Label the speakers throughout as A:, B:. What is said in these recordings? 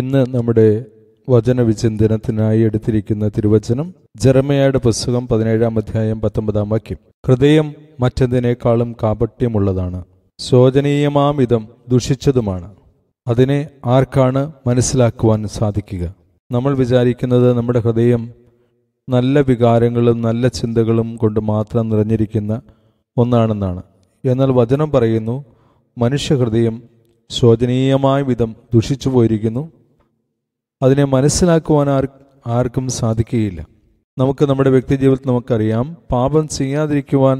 A: ഇന്ന് നമ്മുടെ വചനവിചിന്തനത്തിനായി എടുത്തിരിക്കുന്ന തിരുവചനം ജറമയായുടെ പുസ്തകം പതിനേഴാം അധ്യായം പത്തൊമ്പതാം വാക്യം ഹൃദയം മറ്റതിനേക്കാളും കാപട്യമുള്ളതാണ് ശോചനീയമാം വിധം ദുഷിച്ചതുമാണ് അതിനെ ആർക്കാണ് മനസ്സിലാക്കുവാൻ സാധിക്കുക നമ്മൾ വിചാരിക്കുന്നത് നമ്മുടെ ഹൃദയം നല്ല വികാരങ്ങളും നല്ല ചിന്തകളും കൊണ്ട് മാത്രം നിറഞ്ഞിരിക്കുന്ന ഒന്നാണെന്നാണ് എന്നാൽ വചനം പറയുന്നു മനുഷ്യഹൃദയം ശോചനീയമായ വിധം ദുഷിച്ചു പോയിരിക്കുന്നു അതിനെ മനസ്സിലാക്കുവാൻ ആർ ആർക്കും സാധിക്കുകയില്ല നമുക്ക് നമ്മുടെ വ്യക്തിജീവിതത്തിൽ നമുക്കറിയാം പാപം ചെയ്യാതിരിക്കുവാൻ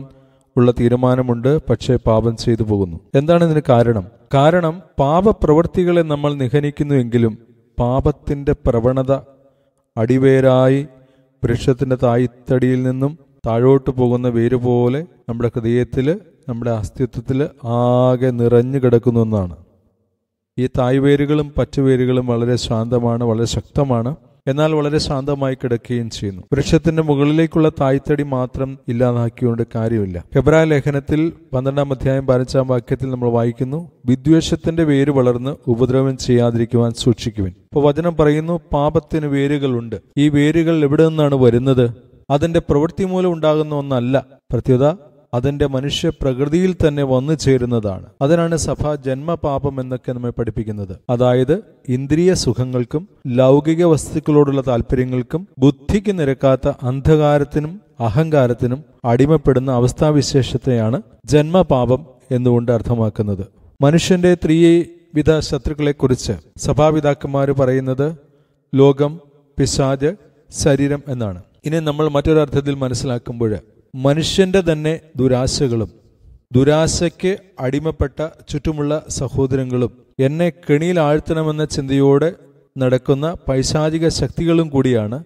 A: ഉള്ള തീരുമാനമുണ്ട് പക്ഷേ പാപം ചെയ്തു പോകുന്നു എന്താണ് ഇതിന് കാരണം കാരണം പാപപ്രവൃത്തികളെ നമ്മൾ നിഹനിക്കുന്നുവെങ്കിലും പാപത്തിൻ്റെ പ്രവണത അടിവേരായി വൃക്ഷത്തിൻ്റെ തായ്തടിയിൽ നിന്നും താഴോട്ട് പോകുന്ന വേര് പോലെ നമ്മുടെ ഹൃദയത്തിൽ നമ്മുടെ അസ്തിത്വത്തിൽ ആകെ നിറഞ്ഞു കിടക്കുന്നു എന്നാണ് ഈ തായ്വേരുകളും പച്ചവേരുകളും വളരെ ശാന്തമാണ് വളരെ ശക്തമാണ് എന്നാൽ വളരെ ശാന്തമായി കിടക്കുകയും ചെയ്യുന്നു വൃക്ഷത്തിന്റെ മുകളിലേക്കുള്ള തായ്തടി മാത്രം ഇല്ലാതാക്കിക്കൊണ്ട് കാര്യമില്ല ഹെബ്രായ ലേഖനത്തിൽ പന്ത്രണ്ടാം അധ്യായം പതിനഞ്ചാം വാക്യത്തിൽ നമ്മൾ വായിക്കുന്നു വിദ്വേഷത്തിന്റെ വേര് വളർന്ന് ഉപദ്രവം ചെയ്യാതിരിക്കുവാൻ സൂക്ഷിക്കുവിൻ ഇപ്പോൾ വചനം പറയുന്നു പാപത്തിന് വേരുകളുണ്ട് ഈ വേരുകൾ എവിടെ നിന്നാണ് വരുന്നത് അതിന്റെ പ്രവൃത്തി മൂലം ഉണ്ടാകുന്ന ഒന്നല്ല പ്രത്യേകത അതിൻ്റെ മനുഷ്യ പ്രകൃതിയിൽ തന്നെ വന്നു ചേരുന്നതാണ് അതിനാണ് സഭ ജന്മപാപം എന്നൊക്കെ നമ്മെ പഠിപ്പിക്കുന്നത് അതായത് ഇന്ദ്രിയ സുഖങ്ങൾക്കും ലൗകിക വസ്തുക്കളോടുള്ള താല്പര്യങ്ങൾക്കും ബുദ്ധിക്ക് നിരക്കാത്ത അന്ധകാരത്തിനും അഹങ്കാരത്തിനും അടിമപ്പെടുന്ന അവസ്ഥാവിശേഷത്തെയാണ് ജന്മപാപം എന്നുകൊണ്ട് അർത്ഥമാക്കുന്നത് മനുഷ്യന്റെ ത്രിവിധ ശത്രുക്കളെക്കുറിച്ച് സഭാപിതാക്കന്മാർ പറയുന്നത് ലോകം പിശാജ് ശരീരം എന്നാണ് ഇനി നമ്മൾ മറ്റൊരർത്ഥത്തിൽ മനസ്സിലാക്കുമ്പോൾ മനുഷ്യൻ്റെ തന്നെ ദുരാശകളും ദുരാശയ്ക്ക് അടിമപ്പെട്ട ചുറ്റുമുള്ള സഹോദരങ്ങളും എന്നെ കെണിയിൽ ആഴ്ത്തണമെന്ന ചിന്തയോടെ നടക്കുന്ന പൈശാചിക ശക്തികളും കൂടിയാണ്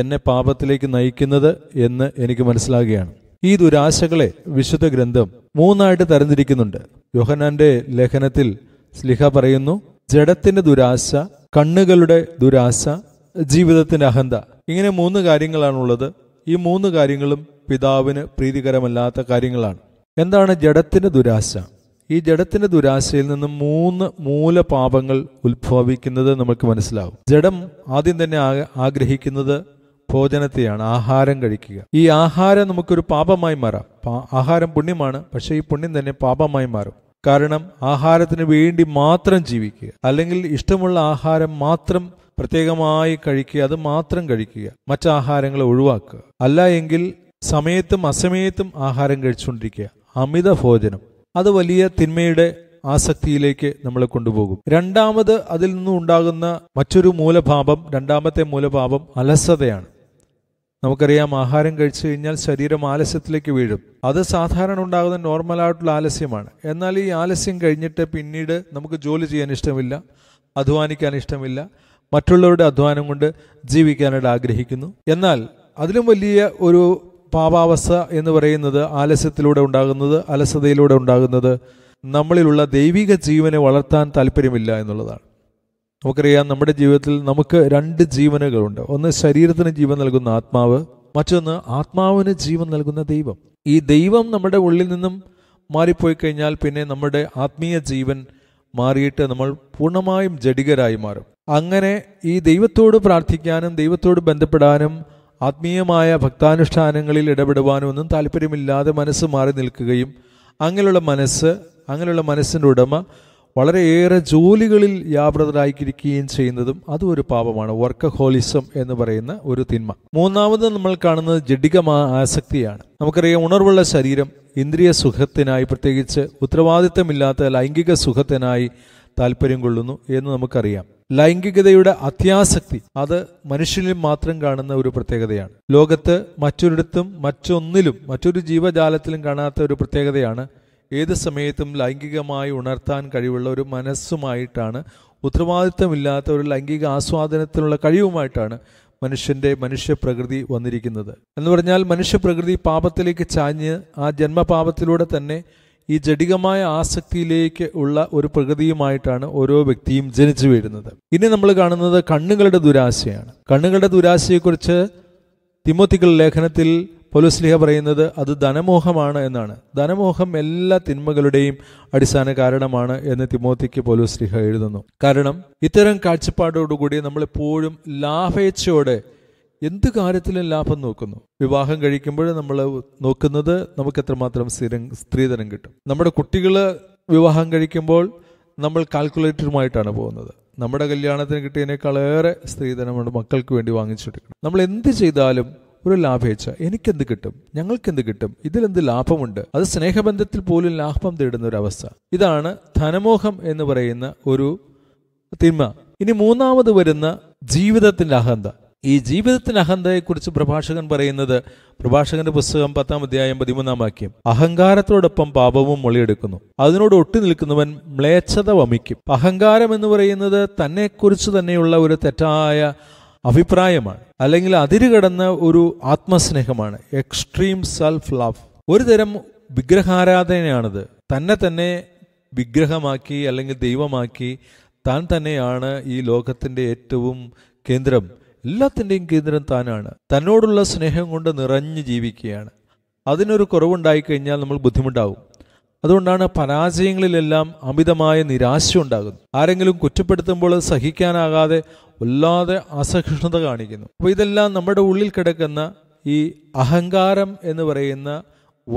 A: എന്നെ പാപത്തിലേക്ക് നയിക്കുന്നത് എന്ന് എനിക്ക് മനസ്സിലാകുകയാണ് ഈ ദുരാശകളെ വിശുദ്ധ ഗ്രന്ഥം മൂന്നായിട്ട് തരംതിരിക്കുന്നുണ്ട് യോഹനാന്റെ ലേഖനത്തിൽ സ്ലിഹ പറയുന്നു ജഡത്തിന്റെ ദുരാശ കണ്ണുകളുടെ ദുരാശ ജീവിതത്തിന്റെ അഹന്ത ഇങ്ങനെ മൂന്ന് കാര്യങ്ങളാണുള്ളത് ഈ മൂന്ന് കാര്യങ്ങളും പിതാവിന് പ്രീതികരമല്ലാത്ത കാര്യങ്ങളാണ് എന്താണ് ജഡത്തിൻ്റെ ദുരാശ ഈ ജഡത്തിൻ്റെ ദുരാശയിൽ നിന്ന് മൂന്ന് മൂലപാപങ്ങൾ ഉത്ഭവിക്കുന്നത് നമുക്ക് മനസ്സിലാവും ജഡം ആദ്യം തന്നെ ആഗ്രഹിക്കുന്നത് ഭോജനത്തെയാണ് ആഹാരം കഴിക്കുക ഈ ആഹാരം നമുക്കൊരു പാപമായി മാറാം ആഹാരം പുണ്യമാണ് പക്ഷേ ഈ പുണ്യം തന്നെ പാപമായി മാറും കാരണം ആഹാരത്തിന് വേണ്ടി മാത്രം ജീവിക്കുക അല്ലെങ്കിൽ ഇഷ്ടമുള്ള ആഹാരം മാത്രം പ്രത്യേകമായി കഴിക്കുക അത് മാത്രം കഴിക്കുക മറ്റാഹാരങ്ങൾ ഒഴിവാക്കുക അല്ല എങ്കിൽ സമയത്തും അസമയത്തും ആഹാരം കഴിച്ചുകൊണ്ടിരിക്കുക അമിത ഭോജനം അത് വലിയ തിന്മയുടെ ആസക്തിയിലേക്ക് നമ്മളെ കൊണ്ടുപോകും രണ്ടാമത് അതിൽ നിന്നും ഉണ്ടാകുന്ന മറ്റൊരു മൂലഭാവം രണ്ടാമത്തെ മൂലഭാവം അലസതയാണ് നമുക്കറിയാം ആഹാരം കഴിച്ചു കഴിഞ്ഞാൽ ശരീരം ആലസ്യത്തിലേക്ക് വീഴും അത് സാധാരണ ഉണ്ടാകുന്ന നോർമലായിട്ടുള്ള ആലസ്യമാണ് എന്നാൽ ഈ ആലസ്യം കഴിഞ്ഞിട്ട് പിന്നീട് നമുക്ക് ജോലി ചെയ്യാൻ ഇഷ്ടമില്ല അധ്വാനിക്കാൻ ഇഷ്ടമില്ല മറ്റുള്ളവരുടെ അധ്വാനം കൊണ്ട് ജീവിക്കാനായിട്ട് ആഗ്രഹിക്കുന്നു എന്നാൽ അതിലും വലിയ ഒരു പാപാവസ്ഥ എന്ന് പറയുന്നത് ആലസ്യത്തിലൂടെ ഉണ്ടാകുന്നത് അലസതയിലൂടെ ഉണ്ടാകുന്നത് നമ്മളിലുള്ള ദൈവിക ജീവനെ വളർത്താൻ താല്പര്യമില്ല എന്നുള്ളതാണ് നമുക്കറിയാം നമ്മുടെ ജീവിതത്തിൽ നമുക്ക് രണ്ട് ജീവനുകളുണ്ട് ഒന്ന് ശരീരത്തിന് ജീവൻ നൽകുന്ന ആത്മാവ് മറ്റൊന്ന് ആത്മാവിന് ജീവൻ നൽകുന്ന ദൈവം ഈ ദൈവം നമ്മുടെ ഉള്ളിൽ നിന്നും മാറിപ്പോയി കഴിഞ്ഞാൽ പിന്നെ നമ്മുടെ ആത്മീയ ജീവൻ മാറിയിട്ട് നമ്മൾ പൂർണ്ണമായും ജഡികരായി മാറും അങ്ങനെ ഈ ദൈവത്തോട് പ്രാർത്ഥിക്കാനും ദൈവത്തോട് ബന്ധപ്പെടാനും ആത്മീയമായ ഭക്താനുഷ്ഠാനങ്ങളിൽ ഇടപെടുവാനൊന്നും ഒന്നും താല്പര്യമില്ലാതെ മനസ്സ് മാറി നിൽക്കുകയും അങ്ങനെയുള്ള മനസ്സ് അങ്ങനെയുള്ള മനസ്സിൻ്റെ ഉടമ വളരെയേറെ ജോലികളിൽ വ്യാപൃതരായിക്കിരിക്കുകയും ചെയ്യുന്നതും അതും ഒരു പാപമാണ് വർക്കഹോളിസം എന്ന് പറയുന്ന ഒരു തിന്മ മൂന്നാമത് നമ്മൾ കാണുന്നത് ജഡികമായ ആസക്തിയാണ് നമുക്കറിയാം ഉണർവുള്ള ശരീരം ഇന്ദ്രിയ സുഖത്തിനായി പ്രത്യേകിച്ച് ഉത്തരവാദിത്തമില്ലാത്ത ലൈംഗിക സുഖത്തിനായി താല്പര്യം കൊള്ളുന്നു എന്ന് നമുക്കറിയാം ലൈംഗികതയുടെ അത്യാസക്തി അത് മനുഷ്യനിൽ മാത്രം കാണുന്ന ഒരു പ്രത്യേകതയാണ് ലോകത്ത് മറ്റൊരിടത്തും മറ്റൊന്നിലും മറ്റൊരു ജീവജാലത്തിലും കാണാത്ത ഒരു പ്രത്യേകതയാണ് ഏത് സമയത്തും ലൈംഗികമായി ഉണർത്താൻ കഴിവുള്ള ഒരു മനസ്സുമായിട്ടാണ് ഉത്തരവാദിത്തമില്ലാത്ത ഒരു ലൈംഗിക ആസ്വാദനത്തിനുള്ള കഴിവുമായിട്ടാണ് മനുഷ്യൻ്റെ മനുഷ്യപ്രകൃതി വന്നിരിക്കുന്നത് എന്ന് പറഞ്ഞാൽ മനുഷ്യപ്രകൃതി പാപത്തിലേക്ക് ചാഞ്ഞ് ആ ജന്മപാപത്തിലൂടെ തന്നെ ഈ ജടികമായ ആസക്തിയിലേക്ക് ഉള്ള ഒരു പ്രകൃതിയുമായിട്ടാണ് ഓരോ വ്യക്തിയും ജനിച്ചു വീഴുന്നത് ഇനി നമ്മൾ കാണുന്നത് കണ്ണുകളുടെ ദുരാശയാണ് കണ്ണുകളുടെ ദുരാശയെക്കുറിച്ച് തിമോത്തികൾ ലേഖനത്തിൽ പൊലുസ്ലിഹ പറയുന്നത് അത് ധനമോഹമാണ് എന്നാണ് ധനമോഹം എല്ലാ തിന്മകളുടെയും അടിസ്ഥാന കാരണമാണ് എന്ന് തിമോത്തിക്ക് പൊലുസ്ലിഹ എഴുതുന്നു കാരണം ഇത്തരം കാഴ്ചപ്പാടോടുകൂടി നമ്മളെപ്പോഴും ലാഭേച്ഛയോടെ എന്ത് കാര്യത്തിലും ലാഭം നോക്കുന്നു വിവാഹം കഴിക്കുമ്പോൾ നമ്മൾ നോക്കുന്നത് നമുക്ക് എത്രമാത്രം സ്ഥിരം സ്ത്രീധനം കിട്ടും നമ്മുടെ കുട്ടികൾ വിവാഹം കഴിക്കുമ്പോൾ നമ്മൾ കാൽക്കുലേറ്ററുമായിട്ടാണ് പോകുന്നത് നമ്മുടെ കല്യാണത്തിന് കിട്ടിയതിനേക്കാളേറെ സ്ത്രീധനം മക്കൾക്ക് വേണ്ടി വാങ്ങിച്ചെടുക്കണം നമ്മൾ എന്ത് ചെയ്താലും ഒരു ലാഭേച്ഛ എനിക്കെന്ത് കിട്ടും ഞങ്ങൾക്കെന്ത് കിട്ടും ഇതിലെന്ത് ലാഭമുണ്ട് അത് സ്നേഹബന്ധത്തിൽ പോലും ലാഭം തേടുന്ന ഒരു അവസ്ഥ ഇതാണ് ധനമോഹം എന്ന് പറയുന്ന ഒരു തിന്മ ഇനി മൂന്നാമത് വരുന്ന ജീവിതത്തിന്റെ അഹന്ത ഈ ജീവിതത്തിന് അഹന്തയെക്കുറിച്ച് പ്രഭാഷകൻ പറയുന്നത് പ്രഭാഷകന്റെ പുസ്തകം പത്താം അധ്യായം പതിമൂന്നാം വാക്യം അഹങ്കാരത്തോടൊപ്പം പാപവും മൊളിയെടുക്കുന്നു അതിനോട് ഒട്ടി നിൽക്കുന്നവൻ മ്ലേച്ഛത വമിക്കും അഹങ്കാരം എന്ന് പറയുന്നത് തന്നെക്കുറിച്ച് തന്നെയുള്ള ഒരു തെറ്റായ അഭിപ്രായമാണ് അല്ലെങ്കിൽ അതിരുകടന്ന ഒരു ആത്മസ്നേഹമാണ് എക്സ്ട്രീം സെൽഫ് ലവ് ഒരു തരം വിഗ്രഹാരാധനയാണിത് തന്നെ തന്നെ വിഗ്രഹമാക്കി അല്ലെങ്കിൽ ദൈവമാക്കി താൻ തന്നെയാണ് ഈ ലോകത്തിൻ്റെ ഏറ്റവും കേന്ദ്രം എല്ലാത്തിൻ്റെയും കേന്ദ്രം താനാണ് തന്നോടുള്ള സ്നേഹം കൊണ്ട് നിറഞ്ഞു ജീവിക്കുകയാണ് അതിനൊരു കുറവുണ്ടായി കഴിഞ്ഞാൽ നമ്മൾ ബുദ്ധിമുട്ടാവും അതുകൊണ്ടാണ് പരാജയങ്ങളിലെല്ലാം അമിതമായ നിരാശ ഉണ്ടാകുന്നത് ആരെങ്കിലും കുറ്റപ്പെടുത്തുമ്പോൾ സഹിക്കാനാകാതെ വല്ലാതെ അസഹിഷ്ണുത കാണിക്കുന്നു അപ്പോൾ ഇതെല്ലാം നമ്മുടെ ഉള്ളിൽ കിടക്കുന്ന ഈ അഹങ്കാരം എന്ന് പറയുന്ന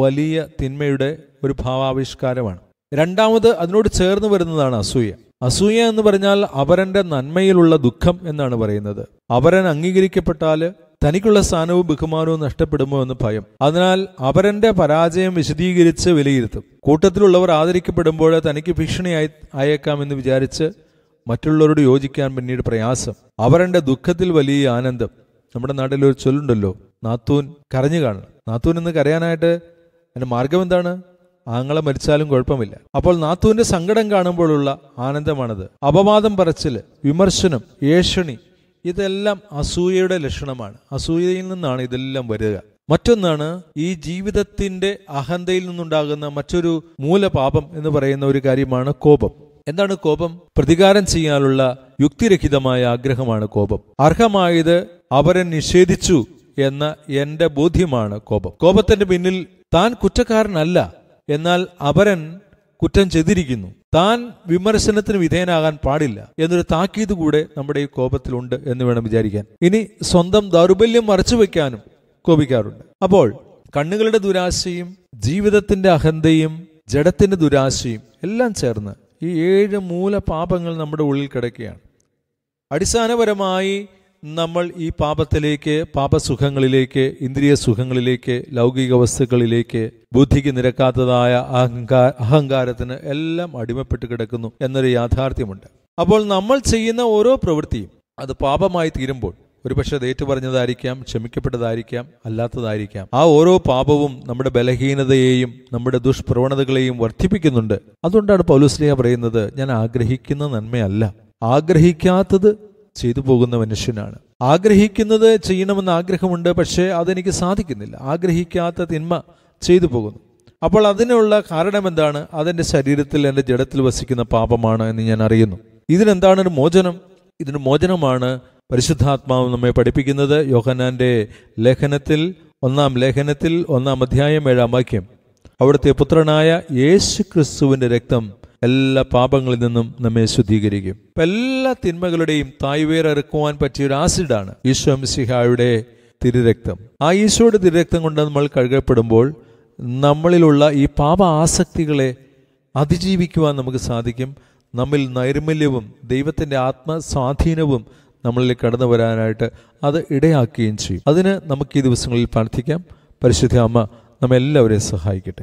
A: വലിയ തിന്മയുടെ ഒരു ഭാവാവിഷ്കാരമാണ് രണ്ടാമത് അതിനോട് ചേർന്ന് വരുന്നതാണ് അസൂയ അസൂയ എന്ന് പറഞ്ഞാൽ അവരന്റെ നന്മയിലുള്ള ദുഃഖം എന്നാണ് പറയുന്നത് അവരൻ അംഗീകരിക്കപ്പെട്ടാൽ തനിക്കുള്ള സ്ഥാനവും ബഹുമാനവും നഷ്ടപ്പെടുമോ എന്ന് ഭയം അതിനാൽ അവരന്റെ പരാജയം വിശദീകരിച്ച് വിലയിരുത്തും കൂട്ടത്തിലുള്ളവർ ആദരിക്കപ്പെടുമ്പോൾ തനിക്ക് ഭീഷണിയായി അയക്കാമെന്ന് വിചാരിച്ച് മറ്റുള്ളവരോട് യോജിക്കാൻ പിന്നീട് പ്രയാസം അവരന്റെ ദുഃഖത്തിൽ വലിയ ആനന്ദം നമ്മുടെ നാട്ടിൽ ഒരു ചൊല്ലുണ്ടല്ലോ നാത്തൂൻ കരഞ്ഞു കാണും നാത്തൂൻ എന്ന് കരയാനായിട്ട് അതിന്റെ മാർഗം എന്താണ് ആങ്ങളെ മരിച്ചാലും കുഴപ്പമില്ല അപ്പോൾ നാത്തുവിന്റെ സങ്കടം കാണുമ്പോഴുള്ള ആനന്ദമാണത് അപവാദം പറച്ചില് വിമർശനം ഏഷണി ഇതെല്ലാം അസൂയയുടെ ലക്ഷണമാണ് അസൂയയിൽ നിന്നാണ് ഇതെല്ലാം വരിക മറ്റൊന്നാണ് ഈ ജീവിതത്തിന്റെ അഹന്തയിൽ നിന്നുണ്ടാകുന്ന മറ്റൊരു മൂലപാപം എന്ന് പറയുന്ന ഒരു കാര്യമാണ് കോപം എന്താണ് കോപം പ്രതികാരം ചെയ്യാനുള്ള യുക്തിരഹിതമായ ആഗ്രഹമാണ് കോപം അർഹമായത് അവരെ നിഷേധിച്ചു എന്ന എന്റെ ബോധ്യമാണ് കോപം കോപത്തിന്റെ പിന്നിൽ താൻ കുറ്റക്കാരനല്ല എന്നാൽ അപരൻ കുറ്റം ചെയ്തിരിക്കുന്നു താൻ വിമർശനത്തിന് വിധേയനാകാൻ പാടില്ല എന്നൊരു താക്കീത് കൂടെ നമ്മുടെ ഈ കോപത്തിലുണ്ട് എന്ന് വേണം വിചാരിക്കാൻ ഇനി സ്വന്തം ദൗർബല്യം മറച്ചു വയ്ക്കാനും കോപിക്കാറുണ്ട് അപ്പോൾ കണ്ണുകളുടെ ദുരാശയും ജീവിതത്തിന്റെ അഹന്തയും ജഡത്തിന്റെ ദുരാശയും എല്ലാം ചേർന്ന് ഈ ഏഴ് മൂല പാപങ്ങൾ നമ്മുടെ ഉള്ളിൽ കിടക്കുകയാണ് അടിസ്ഥാനപരമായി നമ്മൾ ഈ പാപത്തിലേക്ക് പാപസുഖങ്ങളിലേക്ക് ഇന്ദ്രിയ സുഖങ്ങളിലേക്ക് ലൗകിക വസ്തുക്കളിലേക്ക് ബുദ്ധിക്ക് നിരക്കാത്തതായ അഹങ്കാര അഹങ്കാരത്തിന് എല്ലാം അടിമപ്പെട്ട് കിടക്കുന്നു എന്നൊരു യാഥാർത്ഥ്യമുണ്ട് അപ്പോൾ നമ്മൾ ചെയ്യുന്ന ഓരോ പ്രവൃത്തിയും അത് പാപമായി തീരുമ്പോൾ ഒരുപക്ഷെ അത് ഏറ്റുപറഞ്ഞതായിരിക്കാം ക്ഷമിക്കപ്പെട്ടതായിരിക്കാം അല്ലാത്തതായിരിക്കാം ആ ഓരോ പാപവും നമ്മുടെ ബലഹീനതയെയും നമ്മുടെ ദുഷ്പ്രവണതകളെയും വർദ്ധിപ്പിക്കുന്നുണ്ട് അതുകൊണ്ടാണ് പൗലുസ്ലിയ പറയുന്നത് ഞാൻ ആഗ്രഹിക്കുന്ന നന്മയല്ല ആഗ്രഹിക്കാത്തത് ചെയ്തു പോകുന്ന മനുഷ്യനാണ് ആഗ്രഹിക്കുന്നത് ചെയ്യണമെന്ന് ആഗ്രഹമുണ്ട് പക്ഷേ അതെനിക്ക് സാധിക്കുന്നില്ല ആഗ്രഹിക്കാത്ത തിന്മ ചെയ്തു പോകുന്നു അപ്പോൾ അതിനുള്ള കാരണം എന്താണ് അതെൻ്റെ ശരീരത്തിൽ എൻ്റെ ജഡത്തിൽ വസിക്കുന്ന പാപമാണ് എന്ന് ഞാൻ അറിയുന്നു ഇതിനെന്താണ് ഒരു മോചനം ഇതിന് മോചനമാണ് പരിശുദ്ധാത്മാവ് നമ്മെ പഠിപ്പിക്കുന്നത് യോഹനാന്റെ ലേഖനത്തിൽ ഒന്നാം ലേഖനത്തിൽ ഒന്നാം അധ്യായം ഏഴാം വാക്യം അവിടുത്തെ പുത്രനായ യേശു ക്രിസ്തുവിൻ്റെ രക്തം എല്ലാ പാപങ്ങളിൽ നിന്നും നമ്മെ ശുദ്ധീകരിക്കും അപ്പം എല്ലാ തിന്മകളുടെയും തായ്വേറിറക്കുവാൻ പറ്റിയ ഒരു ആസിഡാണ് ഈശോ സിഹായുടെ തിരുരക്തം ആ ഈശോയുടെ തിരുരക്തം കൊണ്ട് നമ്മൾ കഴുകപ്പെടുമ്പോൾ നമ്മളിലുള്ള ഈ പാപ ആസക്തികളെ അതിജീവിക്കുവാൻ നമുക്ക് സാധിക്കും നമ്മിൽ നൈർമല്യവും ദൈവത്തിൻ്റെ ആത്മസ്വാധീനവും നമ്മളിൽ കടന്നു വരാനായിട്ട് അത് ഇടയാക്കുകയും ചെയ്യും അതിന് നമുക്ക് ഈ ദിവസങ്ങളിൽ പ്രാർത്ഥിക്കാം പരിശുദ്ധ അമ്മ നമ്മെല്ലാവരെയും സഹായിക്കട്ടെ